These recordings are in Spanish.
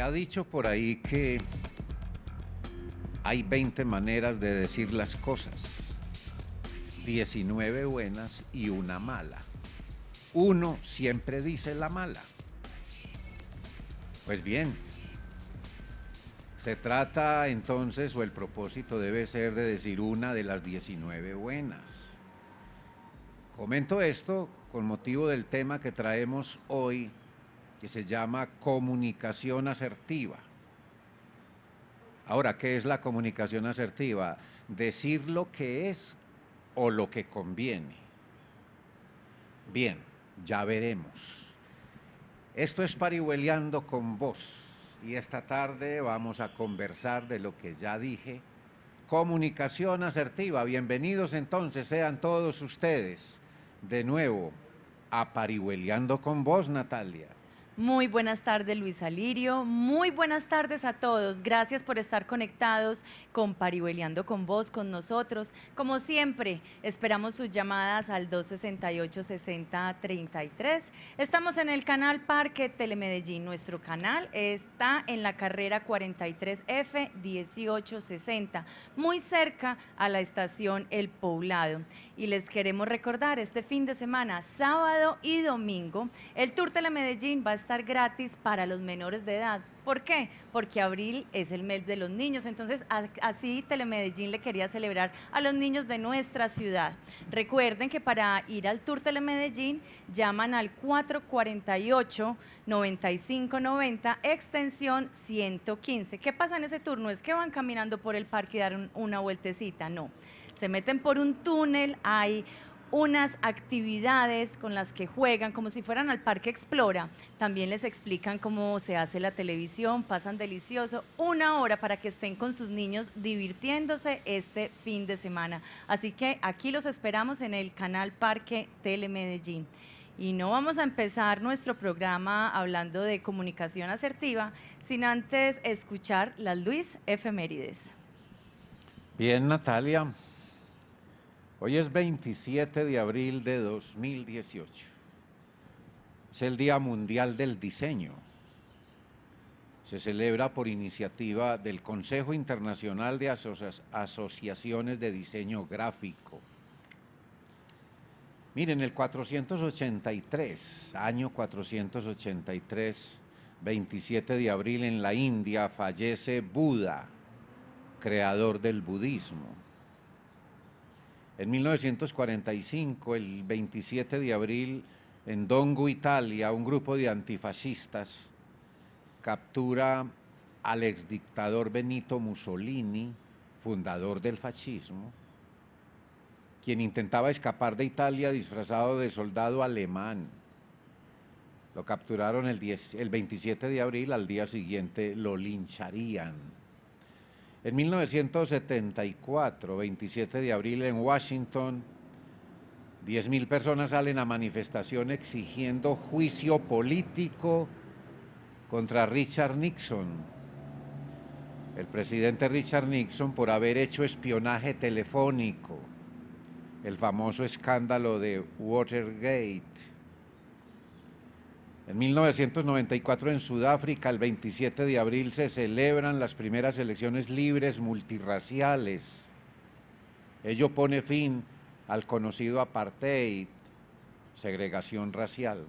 ha dicho por ahí que hay 20 maneras de decir las cosas, 19 buenas y una mala. Uno siempre dice la mala. Pues bien, se trata entonces, o el propósito debe ser de decir una de las 19 buenas. Comento esto con motivo del tema que traemos hoy que se llama comunicación asertiva. Ahora, ¿qué es la comunicación asertiva? Decir lo que es o lo que conviene. Bien, ya veremos. Esto es Parihueleando con vos y esta tarde vamos a conversar de lo que ya dije. Comunicación asertiva. Bienvenidos entonces sean todos ustedes de nuevo a Parihueleando con vos, Natalia. Muy buenas tardes, Luis Alirio. Muy buenas tardes a todos. Gracias por estar conectados con con vos, con nosotros. Como siempre, esperamos sus llamadas al 268-6033. Estamos en el canal Parque Telemedellín. Nuestro canal está en la carrera 43F 1860, muy cerca a la estación El Poblado y les queremos recordar este fin de semana, sábado y domingo, el Tour Telemedellín va a estar gratis para los menores de edad. ¿Por qué? Porque abril es el mes de los niños, entonces así Telemedellín le quería celebrar a los niños de nuestra ciudad. Recuerden que para ir al Tour Telemedellín llaman al 448-9590, extensión 115. ¿Qué pasa en ese turno? es que van caminando por el parque y dar una vueltecita, no se meten por un túnel, hay unas actividades con las que juegan, como si fueran al Parque Explora. También les explican cómo se hace la televisión, pasan delicioso, una hora para que estén con sus niños divirtiéndose este fin de semana. Así que aquí los esperamos en el canal Parque Telemedellín. Y no vamos a empezar nuestro programa hablando de comunicación asertiva sin antes escuchar la Luis Efemérides. Bien, Natalia, Hoy es 27 de abril de 2018. Es el Día Mundial del Diseño. Se celebra por iniciativa del Consejo Internacional de Asociaciones de Diseño Gráfico. Miren, el 483, año 483, 27 de abril en la India, fallece Buda, creador del budismo en 1945, el 27 de abril, en Dongo, Italia, un grupo de antifascistas captura al exdictador Benito Mussolini, fundador del fascismo, quien intentaba escapar de Italia disfrazado de soldado alemán. Lo capturaron el, el 27 de abril, al día siguiente lo lincharían. En 1974, 27 de abril, en Washington, 10.000 personas salen a manifestación exigiendo juicio político contra Richard Nixon. El presidente Richard Nixon por haber hecho espionaje telefónico, el famoso escándalo de Watergate. En 1994 en Sudáfrica, el 27 de abril, se celebran las primeras elecciones libres multiraciales. Ello pone fin al conocido apartheid, segregación racial.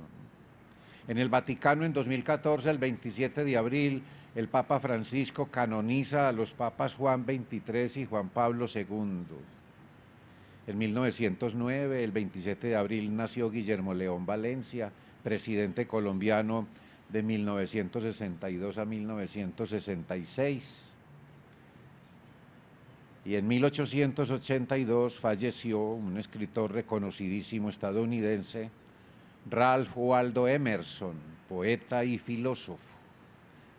En el Vaticano en 2014, el 27 de abril, el Papa Francisco canoniza a los papas Juan XXIII y Juan Pablo II. En 1909, el 27 de abril, nació Guillermo León Valencia, presidente colombiano de 1962 a 1966. Y en 1882 falleció un escritor reconocidísimo estadounidense, Ralph Waldo Emerson, poeta y filósofo.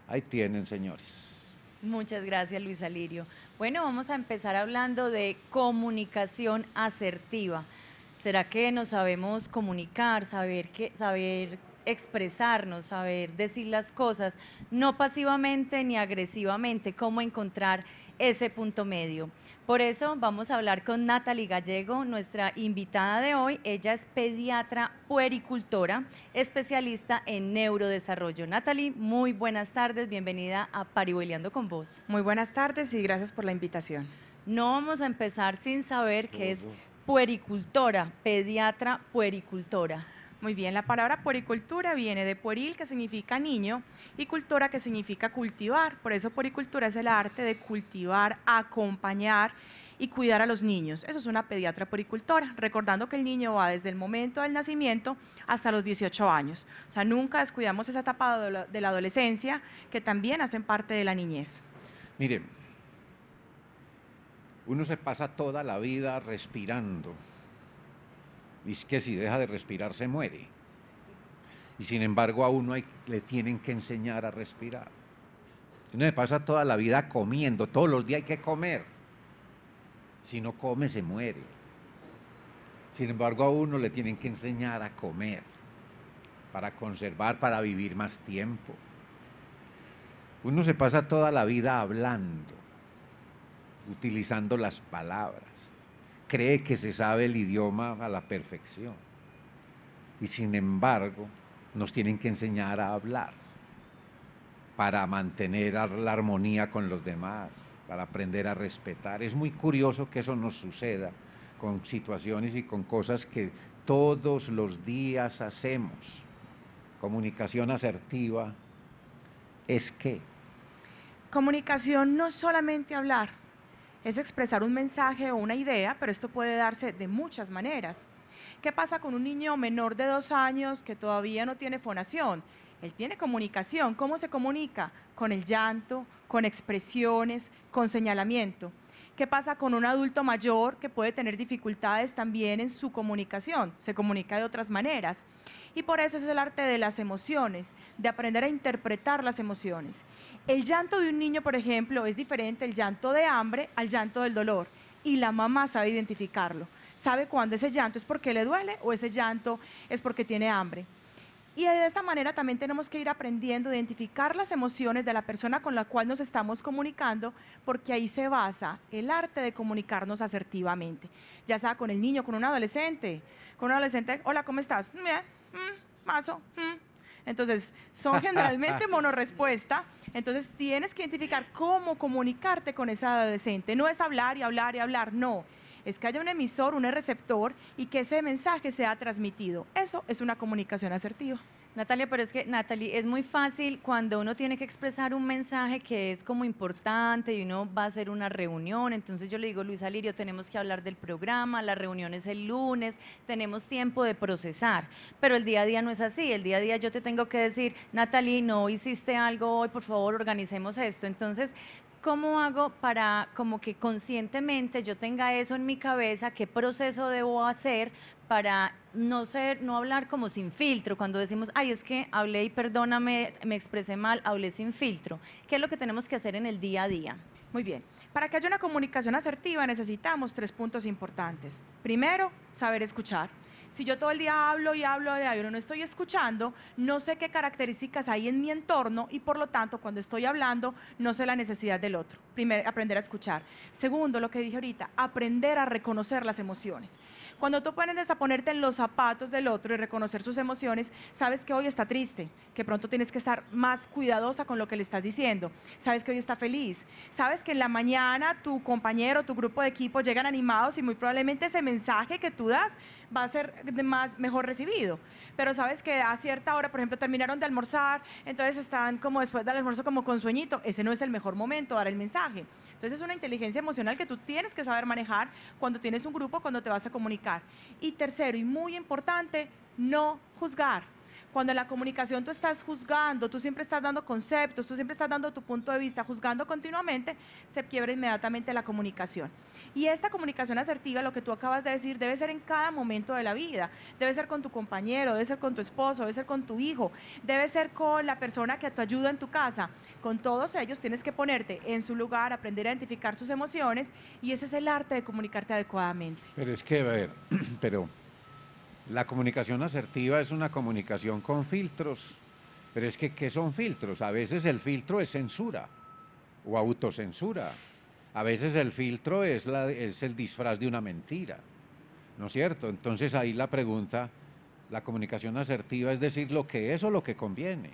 Ahí tienen, señores. Muchas gracias, Luis Alirio. Bueno, vamos a empezar hablando de comunicación asertiva. ¿Será que no sabemos comunicar, saber, saber expresarnos, saber decir las cosas, no pasivamente ni agresivamente, cómo encontrar ese punto medio? Por eso vamos a hablar con Natalie Gallego, nuestra invitada de hoy. Ella es pediatra puericultora, especialista en neurodesarrollo. Natalie, muy buenas tardes, bienvenida a Pariboleando con vos. Muy buenas tardes y gracias por la invitación. No vamos a empezar sin saber qué es puericultora, pediatra puericultora. Muy bien, la palabra puericultura viene de pueril, que significa niño, y cultura, que significa cultivar. Por eso puericultura es el arte de cultivar, acompañar y cuidar a los niños. Eso es una pediatra puericultora, recordando que el niño va desde el momento del nacimiento hasta los 18 años. O sea, nunca descuidamos esa etapa de la adolescencia, que también hacen parte de la niñez. Uno se pasa toda la vida respirando. Y es que si deja de respirar se muere. Y sin embargo a uno le tienen que enseñar a respirar. Uno se pasa toda la vida comiendo, todos los días hay que comer. Si no come se muere. Sin embargo a uno le tienen que enseñar a comer para conservar, para vivir más tiempo. Uno se pasa toda la vida hablando utilizando las palabras. Cree que se sabe el idioma a la perfección. Y sin embargo, nos tienen que enseñar a hablar para mantener la armonía con los demás, para aprender a respetar. Es muy curioso que eso nos suceda con situaciones y con cosas que todos los días hacemos. Comunicación asertiva es qué? Comunicación no solamente hablar, es expresar un mensaje o una idea, pero esto puede darse de muchas maneras. ¿Qué pasa con un niño menor de dos años que todavía no tiene fonación? Él tiene comunicación. ¿Cómo se comunica? Con el llanto, con expresiones, con señalamiento. ¿Qué pasa con un adulto mayor que puede tener dificultades también en su comunicación? Se comunica de otras maneras. Y por eso es el arte de las emociones, de aprender a interpretar las emociones. El llanto de un niño, por ejemplo, es diferente el llanto de hambre al llanto del dolor. Y la mamá sabe identificarlo. Sabe cuándo ese llanto es porque le duele o ese llanto es porque tiene hambre. Y de esa manera también tenemos que ir aprendiendo a identificar las emociones de la persona con la cual nos estamos comunicando, porque ahí se basa el arte de comunicarnos asertivamente, ya sea con el niño, con un adolescente, con un adolescente, hola, ¿cómo estás? Bien, mm, mazo. Mm". Entonces, son generalmente monorespuesta. Entonces, tienes que identificar cómo comunicarte con ese adolescente. No es hablar y hablar y hablar, no es que haya un emisor, un receptor y que ese mensaje sea transmitido. Eso es una comunicación asertiva. Natalia, pero es que, Natalie, es muy fácil cuando uno tiene que expresar un mensaje que es como importante y uno va a hacer una reunión. Entonces yo le digo, Luis Alirio, tenemos que hablar del programa, la reunión es el lunes, tenemos tiempo de procesar. Pero el día a día no es así. El día a día yo te tengo que decir, Natalie, no hiciste algo hoy, por favor, organicemos esto. Entonces, ¿cómo hago para como que conscientemente yo tenga eso en mi cabeza? ¿Qué proceso debo hacer para no ser, no hablar como sin filtro? Cuando decimos, ay, es que hablé y perdóname, me expresé mal, hablé sin filtro. ¿Qué es lo que tenemos que hacer en el día a día? Muy bien. Para que haya una comunicación asertiva necesitamos tres puntos importantes. Primero, saber escuchar. Si yo todo el día hablo y hablo y hablo, no estoy escuchando, no sé qué características hay en mi entorno y por lo tanto cuando estoy hablando no sé la necesidad del otro. Primero, aprender a escuchar. Segundo, lo que dije ahorita, aprender a reconocer las emociones. Cuando tú pones a ponerte en los zapatos del otro y reconocer sus emociones, sabes que hoy está triste, que pronto tienes que estar más cuidadosa con lo que le estás diciendo. Sabes que hoy está feliz. Sabes que en la mañana tu compañero, tu grupo de equipo llegan animados y muy probablemente ese mensaje que tú das va a ser más, mejor recibido. Pero sabes que a cierta hora, por ejemplo, terminaron de almorzar, entonces están como después del almuerzo como con sueñito, ese no es el mejor momento dar el mensaje. Entonces es una inteligencia emocional que tú tienes que saber manejar cuando tienes un grupo, cuando te vas a comunicar. Y tercero, y muy importante, no juzgar. Cuando en la comunicación tú estás juzgando, tú siempre estás dando conceptos, tú siempre estás dando tu punto de vista, juzgando continuamente, se quiebra inmediatamente la comunicación. Y esta comunicación asertiva, lo que tú acabas de decir, debe ser en cada momento de la vida. Debe ser con tu compañero, debe ser con tu esposo, debe ser con tu hijo, debe ser con la persona que te ayuda en tu casa. Con todos ellos tienes que ponerte en su lugar, aprender a identificar sus emociones y ese es el arte de comunicarte adecuadamente. Pero es que, a ver, pero la comunicación asertiva es una comunicación con filtros, pero es que ¿qué son filtros? A veces el filtro es censura o autocensura. A veces el filtro es, el disfraz de una mentira, ¿no es cierto? Entonces ahí la pregunta, la comunicación asertiva es decir lo que es o lo que conviene.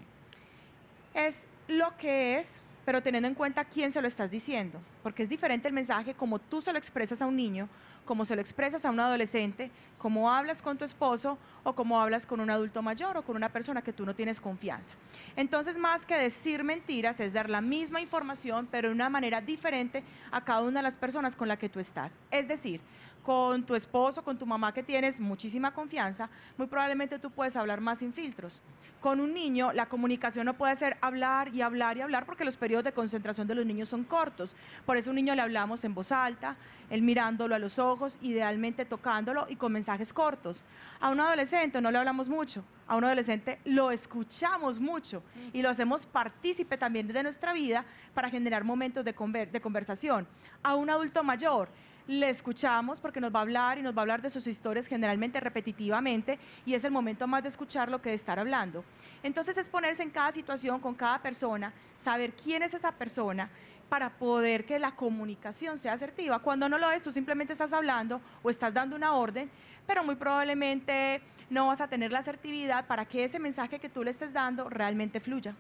Es lo que es pero teniendo en cuenta quién se lo estás diciendo, porque es diferente el mensaje como tú se lo expresas a un niño, como se lo expresas a un adolescente, como hablas con tu esposo o como hablas con un adulto mayor o con una persona que tú no tienes confianza. Entonces, más que decir mentiras, es dar la misma información, pero de una manera diferente a cada una de las personas con la que tú estás. Es decir, con tu esposo, con tu mamá que tienes muchísima confianza, muy probablemente tú puedes hablar más sin filtros. Con un niño, la comunicación no puede ser hablar y hablar y hablar porque los periodos de concentración de los niños son cortos. Por eso a un niño le hablamos en voz alta, él mirándolo a los ojos, idealmente tocándolo y con mensajes cortos. A un adolescente no le hablamos mucho, a un adolescente lo escuchamos mucho mm. y lo hacemos partícipe también de nuestra vida para generar momentos de, de conversación. A un adulto mayor, le escuchamos porque nos va a hablar y nos va a hablar de sus historias generalmente repetitivamente y es el momento más de escuchar lo que de estar hablando. Entonces es ponerse en cada situación con cada persona, saber quién es esa persona para poder que la comunicación sea asertiva. Cuando no lo es, tú simplemente estás hablando o estás dando una orden, pero muy probablemente no vas a tener la asertividad para que ese mensaje que tú le estés dando realmente fluya.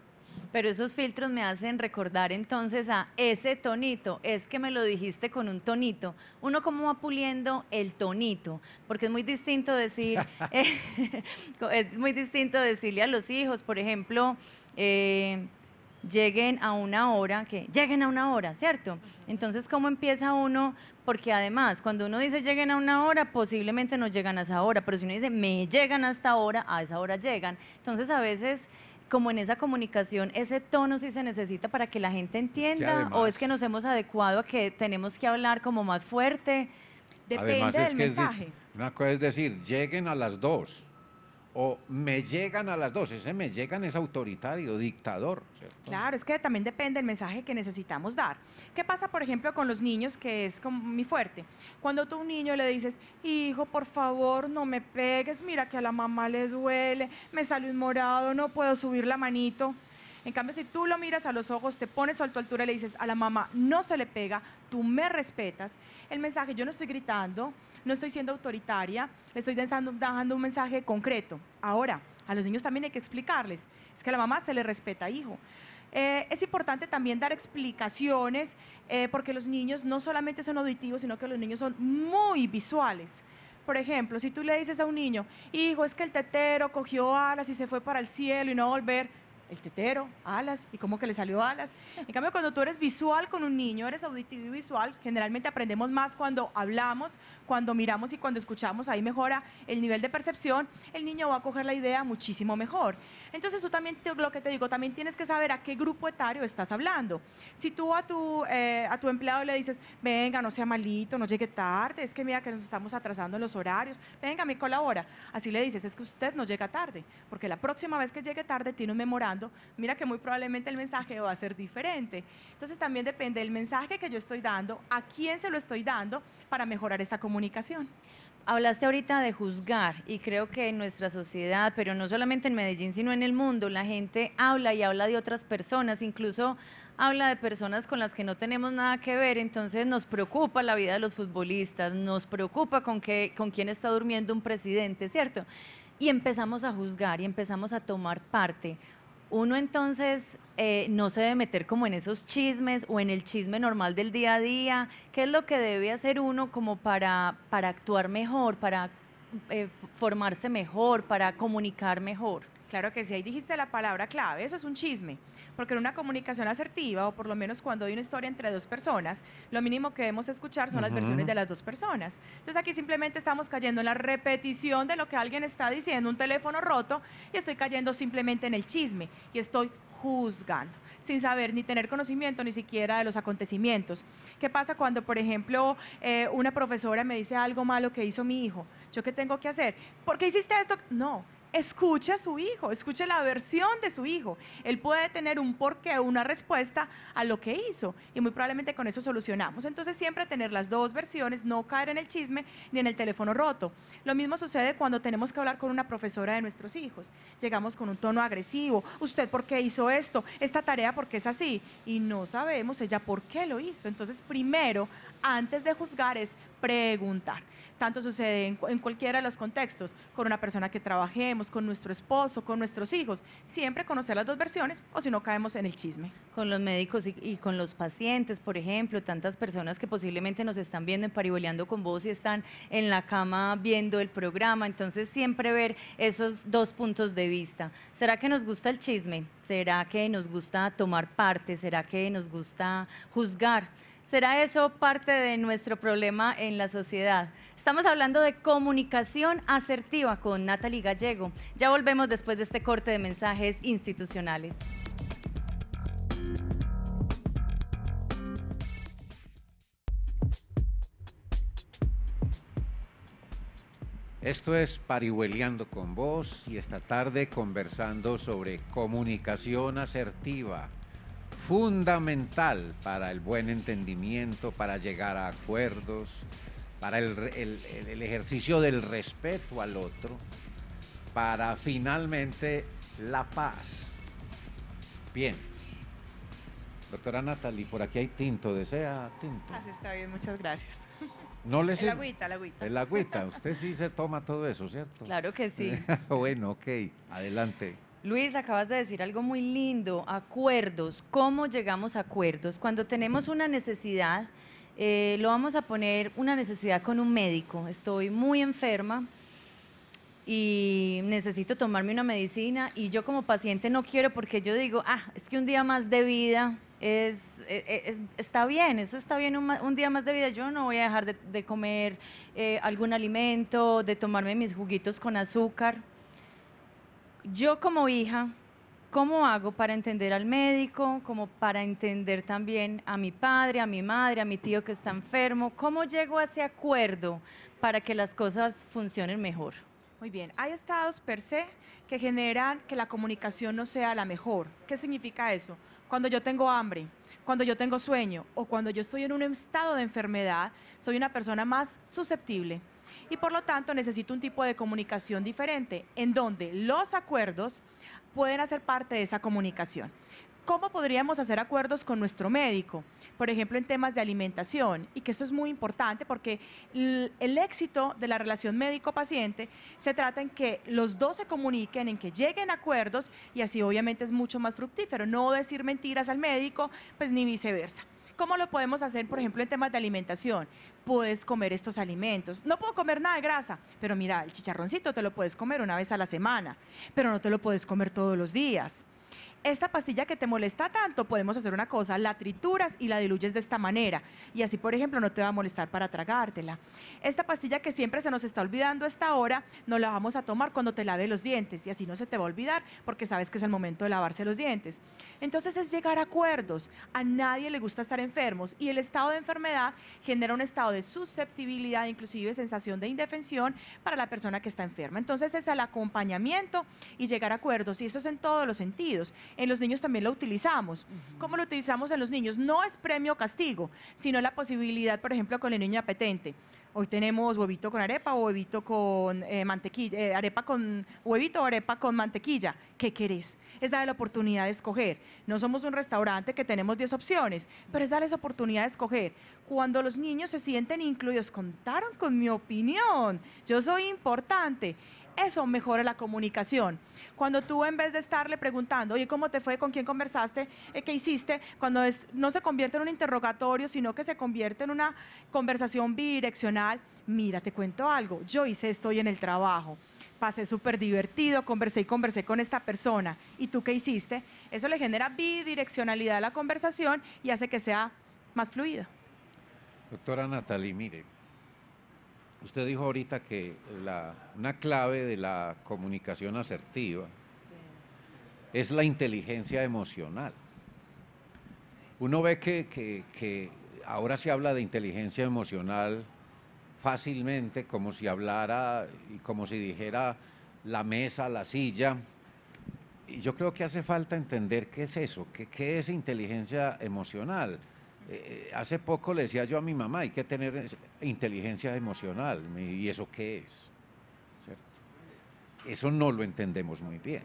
Pero esos filtros me hacen recordar entonces a ese tonito, es que me lo dijiste con un tonito. Uno como va puliendo el tonito, porque es muy distinto decir, eh, es muy distinto decirle a los hijos, por ejemplo, eh, lleguen a una hora, que lleguen a una hora, ¿cierto? Entonces, ¿cómo empieza uno? Porque además, cuando uno dice lleguen a una hora, posiblemente no llegan a esa hora, pero si uno dice me llegan hasta hora, a esa hora llegan. Entonces, a veces como en esa comunicación, ese tono si se necesita para que la gente entienda o es que nos hemos adecuado a que tenemos que hablar como más fuerte. Depende del mensaje. una cosa es decir, lleguen a las dos o me llegan a las dos, ese me llegan es autoritario, dictador. Claro, es que también depende del mensaje que necesitamos dar. ¿Qué pasa, por ejemplo, con los niños, que es con mi fuerte? Cuando tú a un niño le dices, hijo, por favor, no me pegues, mira que a la mamá le duele, me sale un morado, no puedo subir la manito. En cambio, si tú lo miras a los ojos, te pones a tu altura y le dices a la mamá, no se le pega, tú me respetas, el mensaje, yo no estoy gritando, no estoy siendo autoritaria, le estoy dando un mensaje concreto. Ahora, a los niños también hay que explicarles, es que a la mamá se le respeta, hijo. Eh, es importante también dar explicaciones, eh, porque los niños no solamente son auditivos, sino que los niños son muy visuales. Por ejemplo, si tú le dices a un niño, hijo, es que el tetero cogió alas y se fue para el cielo y no va volver, el tetero, alas, y cómo que le salió alas. En cambio, cuando tú eres visual con un niño, eres auditivo y visual, generalmente aprendemos más cuando hablamos, cuando miramos y cuando escuchamos, ahí mejora el nivel de percepción, el niño va a coger la idea muchísimo mejor. Entonces tú también, lo que te digo, también tienes que saber a qué grupo etario estás hablando. Si tú a tu, eh, a tu empleado le dices, venga, no sea malito, no llegue tarde, es que mira que nos estamos atrasando en los horarios, venga, me colabora. Así le dices, es que usted no llega tarde, porque la próxima vez que llegue tarde tiene un memorando mira que muy probablemente el mensaje va a ser diferente. Entonces también depende del mensaje que yo estoy dando, a quién se lo estoy dando para mejorar esa comunicación. Hablaste ahorita de juzgar y creo que en nuestra sociedad, pero no solamente en Medellín, sino en el mundo, la gente habla y habla de otras personas, incluso habla de personas con las que no tenemos nada que ver, entonces nos preocupa la vida de los futbolistas, nos preocupa con, con quién está durmiendo un presidente, ¿cierto? Y empezamos a juzgar y empezamos a tomar parte uno entonces eh, no se debe meter como en esos chismes o en el chisme normal del día a día. ¿Qué es lo que debe hacer uno como para, para actuar mejor, para eh, formarse mejor, para comunicar mejor? Claro que si ahí dijiste la palabra clave, eso es un chisme, porque en una comunicación asertiva, o por lo menos cuando hay una historia entre dos personas, lo mínimo que debemos escuchar son las versiones de las dos personas. Entonces aquí simplemente estamos cayendo en la repetición de lo que alguien está diciendo, un teléfono roto, y estoy cayendo simplemente en el chisme, y estoy juzgando, sin saber ni tener conocimiento ni siquiera de los acontecimientos. ¿Qué pasa cuando, por ejemplo, eh, una profesora me dice algo malo que hizo mi hijo? ¿Yo qué tengo que hacer? ¿Por qué hiciste esto? No, escuche a su hijo, escuche la versión de su hijo. Él puede tener un porqué, una respuesta a lo que hizo y muy probablemente con eso solucionamos. Entonces siempre tener las dos versiones, no caer en el chisme ni en el teléfono roto. Lo mismo sucede cuando tenemos que hablar con una profesora de nuestros hijos. Llegamos con un tono agresivo, usted por qué hizo esto, esta tarea por qué es así y no sabemos ella por qué lo hizo. Entonces primero, antes de juzgar es preguntar. Tanto sucede en, cualquiera de los contextos, con una persona que trabajemos, con nuestro esposo, con nuestros hijos. Siempre conocer las dos versiones o si no caemos en el chisme. Con los médicos y, con los pacientes, por ejemplo, tantas personas que posiblemente nos están viendo en Pariboleando con vos y están en la cama viendo el programa. Entonces siempre ver esos dos puntos de vista. ¿Será que nos gusta el chisme? ¿Será que nos gusta tomar parte? ¿Será que nos gusta juzgar? ¿Será eso parte de nuestro problema en la sociedad? Estamos hablando de comunicación asertiva con Natalie Gallego. Ya volvemos después de este corte de mensajes institucionales. Esto es Parihueleando con vos y esta tarde conversando sobre comunicación asertiva fundamental para el buen entendimiento, para llegar a acuerdos, para el, ejercicio del respeto al otro, para finalmente la paz. Bien. Doctora Natalie, por aquí hay tinto, desea tinto. Así ah, está bien, muchas gracias. No el agüita, el agüita. El agüita, usted sí se toma todo eso, ¿cierto? Claro que sí. bueno, ok, adelante. Luis, acabas de decir algo muy lindo, acuerdos, cómo llegamos a acuerdos. Cuando tenemos una necesidad, eh, lo vamos a poner una necesidad con un médico. Estoy muy enferma y necesito tomarme una medicina y yo como paciente no quiero porque yo digo, ah, es que un día más de vida es, e, e, está bien, eso está bien, un, día más de vida yo no voy a dejar de, comer eh, algún alimento, de tomarme mis juguitos con azúcar. Yo como hija, ¿cómo hago para entender al médico, como para entender también a mi padre, a mi madre, a mi tío que está enfermo? ¿Cómo llego a ese acuerdo para que las cosas funcionen mejor? Muy bien, hay estados per se que generan que la comunicación no sea la mejor. ¿Qué significa eso? Cuando yo tengo hambre, cuando yo tengo sueño o cuando yo estoy en un estado de enfermedad, soy una persona más susceptible y por lo tanto necesito un tipo de comunicación diferente, en donde los acuerdos pueden hacer parte de esa comunicación. ¿Cómo podríamos hacer acuerdos con nuestro médico? Por ejemplo, en temas de alimentación, y que esto es muy importante porque el éxito de la relación médico-paciente se trata en que los dos se comuniquen, en que lleguen acuerdos, y así obviamente es mucho más fructífero. No decir mentiras al médico, pues ni viceversa. ¿Cómo lo podemos hacer, por ejemplo, en temas de alimentación? Puedes comer estos alimentos. No puedo comer nada de grasa, pero mira, el chicharroncito te lo puedes comer una vez a la semana, pero no te lo puedes comer todos los días esta pastilla que te molesta tanto, podemos hacer una cosa, la trituras y la diluyes de esta manera. Y así, por ejemplo, no te va a molestar para tragártela. Esta pastilla que siempre se nos está olvidando esta hora, no la vamos a tomar cuando te lave los dientes y así no se te va a olvidar porque sabes que es el momento de lavarse los dientes. Entonces es llegar a acuerdos. A nadie le gusta estar enfermos y el estado de enfermedad genera un estado de susceptibilidad, inclusive sensación de indefensión para la persona que está enferma. Entonces es el acompañamiento y llegar a acuerdos y eso es en todos los sentidos en los niños también lo utilizamos. ¿Cómo lo utilizamos en los niños? No es premio o castigo, sino la posibilidad, por ejemplo, con el niño apetente. Hoy tenemos huevito con arepa o huevito con eh, mantequilla, eh, arepa con huevito arepa con mantequilla. ¿Qué querés? Es darle la oportunidad de escoger. No somos un restaurante que tenemos 10 opciones, pero es darles oportunidad de escoger. Cuando los niños se sienten incluidos, contaron con mi opinión, yo soy importante eso mejora la comunicación. Cuando tú en vez de estarle preguntando, oye, ¿cómo te fue? ¿Con quién conversaste? Eh, ¿Qué hiciste? Cuando no se convierte en un interrogatorio, sino que se convierte en una conversación bidireccional, mira, te cuento algo, yo hice esto hoy en el trabajo pasé súper divertido, conversé y conversé con esta persona. ¿Y tú qué hiciste? Eso le genera bidireccionalidad a la conversación y hace que sea más fluida. Doctora Natalie, mire, Usted dijo ahorita que la, una clave de la comunicación asertiva es la inteligencia emocional. Uno ve que, ahora se habla de inteligencia emocional fácilmente, como si hablara y como si dijera la mesa, la silla. Y yo creo que hace falta entender qué es eso, qué es inteligencia emocional eh, eh, hace poco le decía yo a mi mamá, hay que tener inteligencia emocional. ¿Y eso qué es? Eso no lo entendemos muy bien.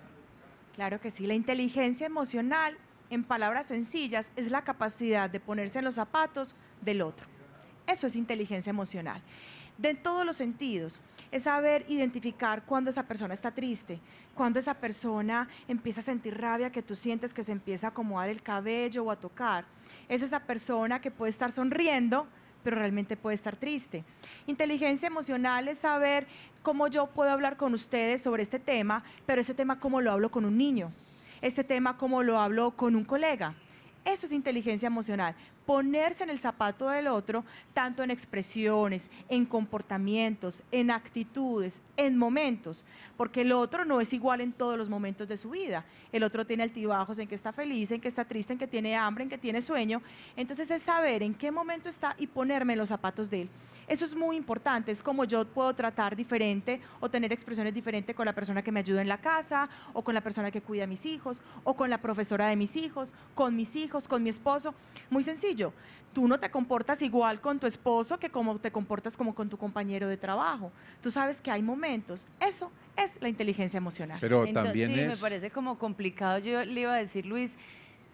Claro que sí, la inteligencia emocional, en palabras sencillas, es la capacidad de ponerse en los zapatos del otro. Eso es inteligencia emocional. De todos los sentidos, es saber identificar cuando esa persona está triste, cuando esa persona empieza a sentir rabia que tú sientes que se empieza a acomodar el cabello o a tocar es esa persona que puede estar sonriendo, pero realmente puede estar triste. Inteligencia emocional es saber cómo yo puedo hablar con ustedes sobre este tema, pero ese tema cómo lo hablo con un niño, este tema cómo lo hablo con un colega. Eso es inteligencia emocional ponerse en el zapato del otro, tanto en expresiones, en comportamientos, en actitudes, en momentos, porque el otro no es igual en todos los momentos de su vida. El otro tiene altibajos en que está feliz, en que está triste, en que tiene hambre, en que tiene sueño. Entonces es saber en qué momento está y ponerme en los zapatos de él. Eso es muy importante, es como yo puedo tratar diferente o tener expresiones diferentes con la persona que me ayuda en la casa o con la persona que cuida a mis hijos o con la profesora de mis hijos, con mis hijos, con mi esposo. Muy sencillo Tú no te comportas igual con tu esposo que como te comportas como con tu compañero de trabajo. Tú sabes que hay momentos. Eso es la inteligencia emocional. Pero también me parece como complicado. Yo le iba a decir, Luis,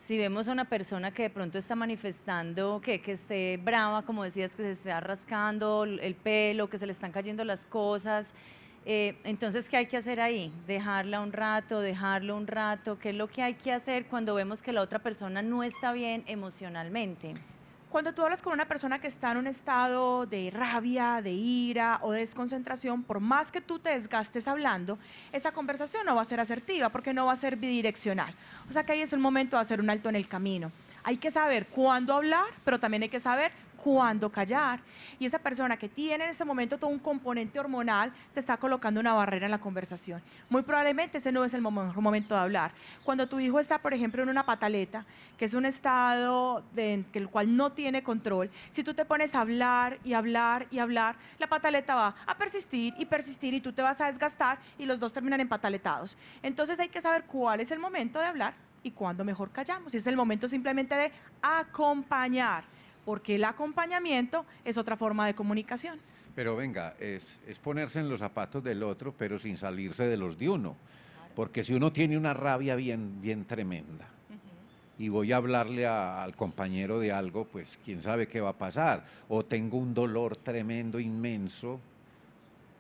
si vemos a una persona que de pronto está manifestando que, que esté brava, como decías, que se está rascando el pelo, que se le están cayendo las cosas, eh, entonces, ¿qué hay que hacer ahí? Dejarla un rato, dejarlo un rato. ¿Qué es lo que hay que hacer cuando vemos que la otra persona no está bien emocionalmente? Cuando tú hablas con una persona que está en un estado de rabia, de ira o de desconcentración, por más que tú te desgastes hablando, esa conversación no va a ser asertiva porque no va a ser bidireccional. O sea que ahí es el momento de hacer un alto en el camino. Hay que saber cuándo hablar, pero también hay que saber cuándo callar. Y esa persona que tiene en ese momento todo un componente hormonal te está colocando una barrera en la conversación. Muy probablemente ese no es el mejor momento de hablar. Cuando tu hijo está, por ejemplo, en una pataleta, que es un estado en el cual no tiene control, si tú te pones a hablar y hablar y hablar, la pataleta va a persistir y persistir y tú te vas a desgastar y los dos terminan empataletados. Entonces hay que saber cuál es el momento de hablar y cuándo mejor callamos. Y es el momento simplemente de acompañar porque el acompañamiento es otra forma de comunicación. Pero venga, es, ponerse en los zapatos del otro, pero sin salirse de los de uno. Porque si uno tiene una rabia bien, bien tremenda, y voy a hablarle al compañero de algo, pues quién sabe qué va a pasar. O tengo un dolor tremendo, inmenso,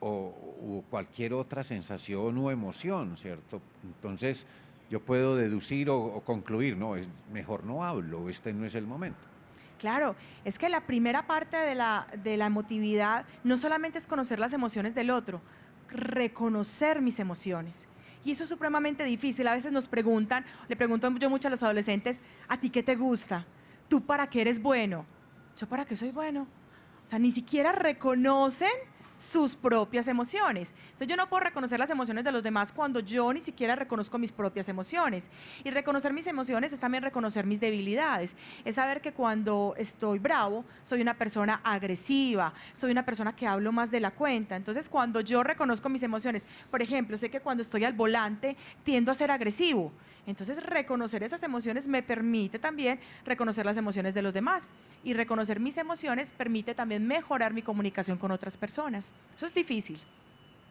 o, cualquier otra sensación o emoción, ¿cierto? Entonces yo puedo deducir o, o concluir, no, es mejor no hablo, este no es el momento. Claro, es que la primera parte de la, de la emotividad no solamente es conocer las emociones del otro, reconocer mis emociones. Y eso es supremamente difícil. A veces nos preguntan, le pregunto yo mucho a los adolescentes, ¿a ti qué te gusta? ¿Tú para qué eres bueno? ¿Yo para qué soy bueno? O sea, ni siquiera reconocen sus propias emociones. Entonces yo no puedo reconocer las emociones de los demás cuando yo ni siquiera reconozco mis propias emociones. Y reconocer mis emociones es también reconocer mis debilidades. Es saber que cuando estoy bravo, soy una persona agresiva, soy una persona que hablo más de la cuenta. Entonces cuando yo reconozco mis emociones, por ejemplo, sé que cuando estoy al volante tiendo a ser agresivo. Entonces, reconocer esas emociones me permite también reconocer las emociones de los demás y reconocer mis emociones permite también mejorar mi comunicación con otras personas. Eso es difícil.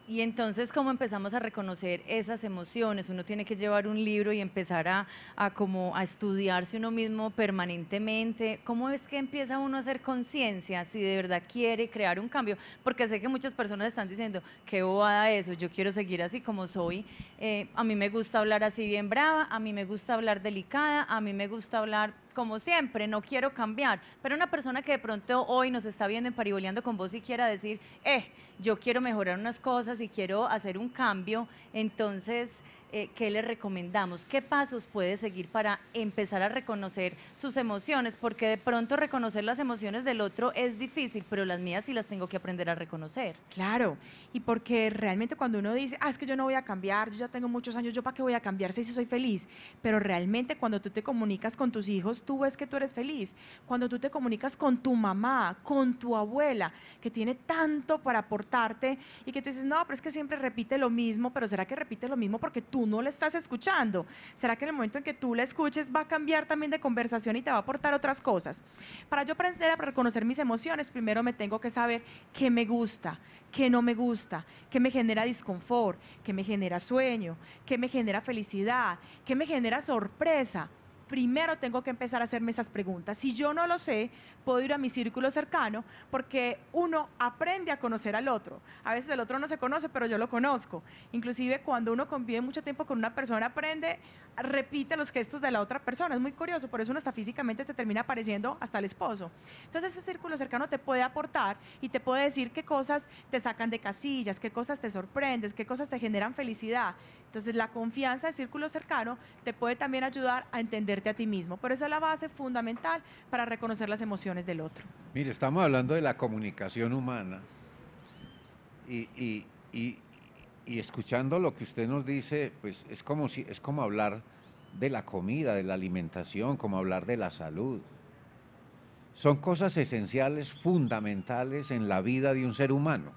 Y entonces, ¿cómo empezamos a reconocer esas emociones? Uno tiene que llevar un libro y empezar a, como a estudiarse uno mismo permanentemente. ¿Cómo es que empieza uno a hacer conciencia si de verdad quiere crear un cambio? Porque sé que muchas personas están diciendo, qué bobada eso, yo quiero seguir así como soy. Eh, a mí me gusta hablar así bien brava, a mí me gusta hablar delicada, a mí me gusta hablar como siempre, no quiero cambiar. Pero una persona que de pronto hoy nos está viendo en Pariboleando con vos y quiera decir, eh, yo quiero mejorar unas cosas y quiero hacer un cambio, entonces... Eh, ¿qué le recomendamos? ¿Qué pasos puede seguir para empezar a reconocer sus emociones? Porque de pronto reconocer las emociones del otro es difícil, pero las mías sí las tengo que aprender a reconocer. Claro, y porque realmente cuando uno dice, ah, es que yo no voy a cambiar, yo ya tengo muchos años, ¿yo para qué voy a cambiar si soy feliz? Pero realmente cuando tú te comunicas con tus hijos, tú ves que tú eres feliz. Cuando tú te comunicas con tu mamá, con tu abuela, que tiene tanto para aportarte y que tú dices, no, pero es que siempre repite lo mismo, pero ¿será que repite lo mismo porque tú no la estás escuchando? ¿Será que en el momento en que tú la escuches va a cambiar también de conversación y te va a aportar otras cosas? Para yo aprender a reconocer mis emociones, primero me tengo que saber qué me gusta, qué no me gusta, qué me genera disconfort, qué me genera sueño, qué me genera felicidad, qué me genera sorpresa primero tengo que empezar a hacerme esas preguntas. Si yo no lo sé, puedo ir a mi círculo cercano porque uno aprende a conocer al otro. A veces el otro no se conoce, pero yo lo conozco. Inclusive cuando uno convive mucho tiempo con una persona, aprende, repite los gestos de la otra persona. Es muy curioso, por eso uno hasta físicamente se termina apareciendo hasta el esposo. Entonces ese círculo cercano te puede aportar y te puede decir qué cosas te sacan de casillas, qué cosas te sorprendes, qué cosas te generan felicidad, entonces, la confianza de círculo cercano te puede también ayudar a entenderte a ti mismo, pero esa es la base fundamental para reconocer las emociones del otro. Mire, estamos hablando de la comunicación humana y, escuchando lo que usted nos dice, pues es como, si, es como hablar de la comida, de la alimentación, como hablar de la salud. Son cosas esenciales, fundamentales en la vida de un ser humano.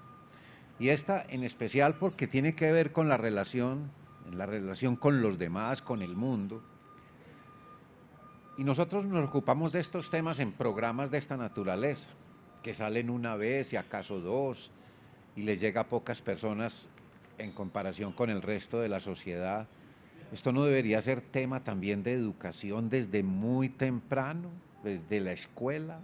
Y esta en especial porque tiene que ver con la relación en la relación con los demás, con el mundo. Y nosotros nos ocupamos de estos temas en programas de esta naturaleza, que salen una vez y acaso dos, y les llega a pocas personas en comparación con el resto de la sociedad. Esto no debería ser tema también de educación desde muy temprano, desde la escuela,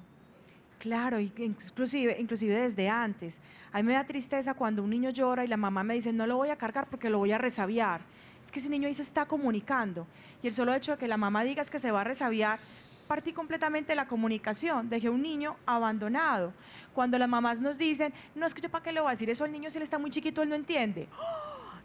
Claro, inclusive, inclusive desde antes. A mí me da tristeza cuando un niño llora y la mamá me dice, no lo voy a cargar porque lo voy a resabiar. Es que ese niño ahí se está comunicando. Y el solo hecho de que la mamá diga es que se va a resabiar, partí completamente la comunicación, dejé un niño abandonado. Cuando las mamás nos dicen, no, es que yo para qué le voy a decir eso al niño si él está muy chiquito, él no entiende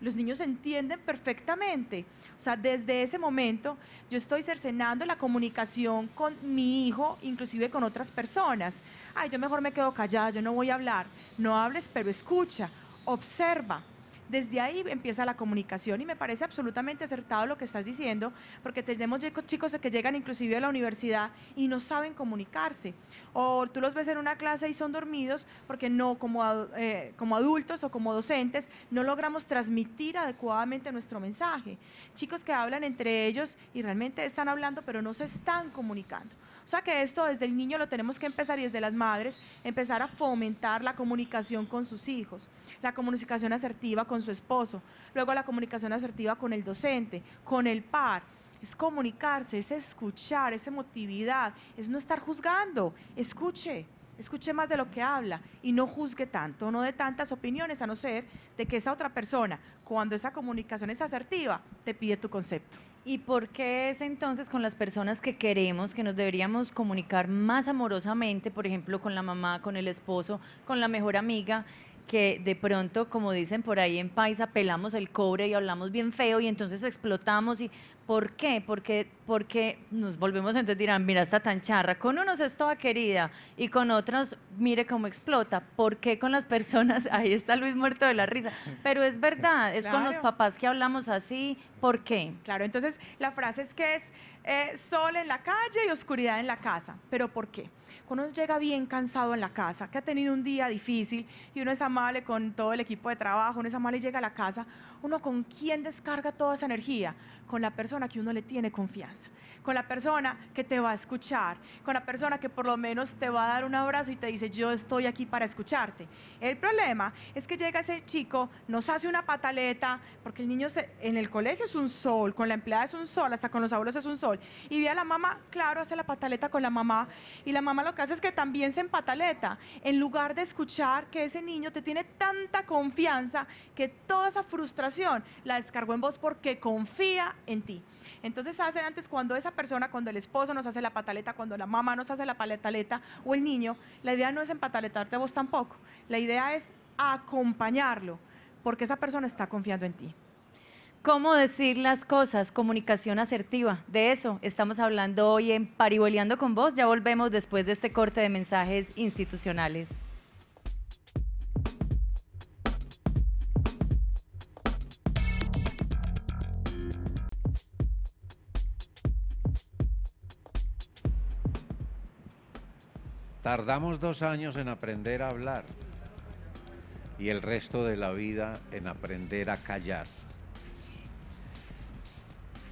los niños entienden perfectamente. O sea, desde ese momento yo estoy cercenando la comunicación con mi hijo, inclusive con otras personas. Ay, yo mejor me quedo callada, yo no voy a hablar. No hables, pero escucha, observa, desde ahí empieza la comunicación y me parece absolutamente acertado lo que estás diciendo, porque tenemos chicos que llegan inclusive a la universidad y no saben comunicarse. O tú los ves en una clase y son dormidos porque no, como, eh, como adultos o como docentes, no logramos transmitir adecuadamente nuestro mensaje. Chicos que hablan entre ellos y realmente están hablando, pero no se están comunicando. O sea que esto desde el niño lo tenemos que empezar y desde las madres, empezar a fomentar la comunicación con sus hijos, la comunicación asertiva con su esposo, luego la comunicación asertiva con el docente, con el par. Es comunicarse, es escuchar, es emotividad, es no estar juzgando. Escuche, escuche más de lo que habla y no juzgue tanto, no de tantas opiniones, a no ser de que esa otra persona, cuando esa comunicación es asertiva, te pide tu concepto. ¿Y por qué es entonces con las personas que queremos que nos deberíamos comunicar más amorosamente, por ejemplo, con la mamá, con el esposo, con la mejor amiga, que de pronto, como dicen por ahí en Paisa, pelamos el cobre y hablamos bien feo y entonces explotamos y ¿por qué? Porque, porque nos volvemos entonces dirán, mira está tan charra, con unos es toda querida y con otros mire cómo explota, ¿por qué con las personas? Ahí está Luis muerto de la risa, pero es verdad, es con los papás que hablamos así, ¿por qué? Claro, entonces la frase es que es eh, sol en la calle y oscuridad en la casa, pero ¿por qué? Cuando uno llega bien cansado en la casa, que ha tenido un día difícil y uno es amable con todo el equipo de trabajo, uno es amable y llega a la casa, uno con quién descarga toda esa energía? Con la persona que uno le tiene confianza con la persona que te va a escuchar, con la persona que por lo menos te va a dar un abrazo y te dice, yo estoy aquí para escucharte. El problema es que llega ese chico, nos hace una pataleta, porque el niño en el colegio es un sol, con la empleada es un sol, hasta con los abuelos es un sol, y ve a la mamá, claro, hace la pataleta con la mamá, y la mamá lo que hace es que también se empataleta, en lugar de escuchar que ese niño te tiene tanta confianza que toda esa frustración la descargó en vos porque confía en ti. Entonces hace antes cuando esa persona, cuando el esposo nos hace la pataleta, cuando la mamá nos hace la pataleta o el niño, la idea no es empataletarte vos tampoco. La idea es acompañarlo, porque esa persona está confiando en ti. ¿Cómo decir las cosas? Comunicación asertiva. De eso estamos hablando hoy en Pariboleando con vos. Ya volvemos después de este corte de mensajes institucionales. Tardamos dos años en aprender a hablar y el resto de la vida en aprender a callar.